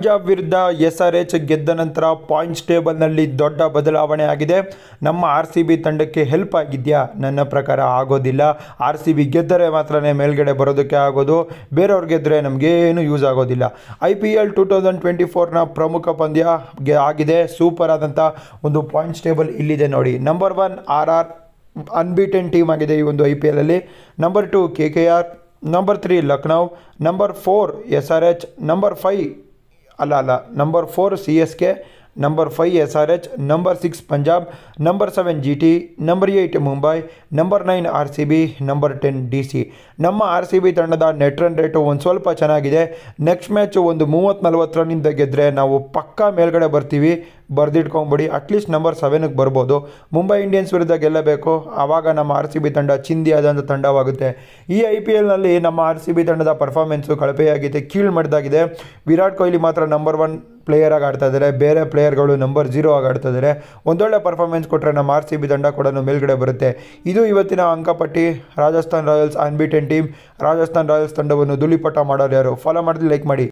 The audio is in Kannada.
ಪಂಜಾಬ್ ವಿರುದ್ಧ ಎಸ್ ಆರ್ ಎಚ್ ಗೆದ್ದ ನಂತರ ಪಾಯಿಂಟ್ಸ್ ಟೇಬಲ್ನಲ್ಲಿ ದೊಡ್ಡ ಬದಲಾವಣೆ ಆಗಿದೆ ನಮ್ಮ ಆರ್ ಸಿ ಬಿ ತಂಡಕ್ಕೆ ಹೆಲ್ಪ್ ಆಗಿದೆಯಾ ನನ್ನ ಪ್ರಕಾರ ಆಗೋದಿಲ್ಲ ಆರ್ ಸಿ ಬಿ ಗೆದ್ದರೆ ಮಾತ್ರನೇ ಮೇಲ್ಗಡೆ ಬರೋದಕ್ಕೆ ಆಗೋದು ಬೇರೆಯವ್ರು ಗೆದ್ದರೆ ನಮಗೇನು ಯೂಸ್ ಆಗೋದಿಲ್ಲ I P L two thousand twenty ಫೋರ್ನ ಪ್ರಮುಖ ಪಂದ್ಯ ಆಗಿದೆ ಸೂಪರ್ ಆದಂಥ ಒಂದು ಪಾಯಿಂಟ್ಸ್ ಟೇಬಲ್ ಇಲ್ಲಿದೆ ನೋಡಿ number one R R unbeaten team ಆಗಿದೆ ಈ ಒಂದು ಐ ಪಿ ಎಲಲ್ಲಿ number two K K R number three Lucknow number four S R H number five अल अल number four C S K number S R H number six Punjab number seven G T number eight Mumbai number nine R C B number ten D C ನಮ್ಮ ಆರ್ ಸಿ ಬಿ ತಂಡದ ನೆಟ್ ರನ್ ರೇಟು ಒಂದು ಸ್ವಲ್ಪ ಚೆನ್ನಾಗಿದೆ ನೆಕ್ಸ್ಟ್ ಮ್ಯಾಚು ಒಂದು ಮೂವತ್ತು ನಲ್ವತ್ತು ರನ್ನಿಂದ ಗೆದ್ದರೆ ನಾವು ಪಕ್ಕಾ ಮೇಲ್ಗಡೆ ಬರ್ತೀವಿ ಬರೆದಿಟ್ಕೊಂಬಿಡಿ ಅಟ್ಲೀಸ್ಟ್ ನಂಬರ್ ಸೆವೆನ್ಗೆ ಬರ್ಬೋದು ಮುಂಬೈ ಇಂಡಿಯನ್ಸ್ ವಿರುದ್ಧ ಗೆಲ್ಲಬೇಕು ಆವಾಗ ನಮ್ಮ ಆರ್ ಸಿ ಬಿ ತಂಡ ಚಿಂದಿಯಾದಂಥ ತಂಡವಾಗುತ್ತೆ ಈ ಐ ಪಿ ಎಲ್ನಲ್ಲಿ ನಮ್ಮ ಆರ್ ಸಿ ಬಿ ತಂಡದ ಪರ್ಫಾರ್ಮೆನ್ಸು ಕಳಪೆಯಾಗಿದೆ ಕೀಳ್ಮಡ್ದಾಗಿದೆ ವಿರಾಟ್ ಕೊಹ್ಲಿ ಮಾತ್ರ ನಂಬರ್ ಒನ್ ಆಗಿ ಆಡ್ತಾ ಇದ್ದಾರೆ ಬೇರೆ ಪ್ಲೇಯರ್ಗಳು ನಂಬರ್ ಜೀರೋ ಆಗಿ ಆಡ್ತಾ ಇದ್ದಾರೆ ಒಂದೊಳ್ಳೆ ಪರ್ಫಾರ್ಮೆನ್ಸ್ ಕೊಟ್ಟರೆ ನಮ್ಮ ಆರ್ ಸಿ ಬಿ ತಂಡ ಕೂಡ ಮೇಲ್ಗಡೆ ಬರುತ್ತೆ ಇದು ಇವತ್ತಿನ ಅಂಕಪಟ್ಟಿ Rajasthan Royals unbeaten team Rajasthan Royals ತಂಡವನ್ನು ಧೂಳಿಪಟ ಮಾಡೋರು ಯಾರು ಫಾಲೋ ಮಾಡಿದ್ರೆ ಲೈಕ್ ಮಾಡಿ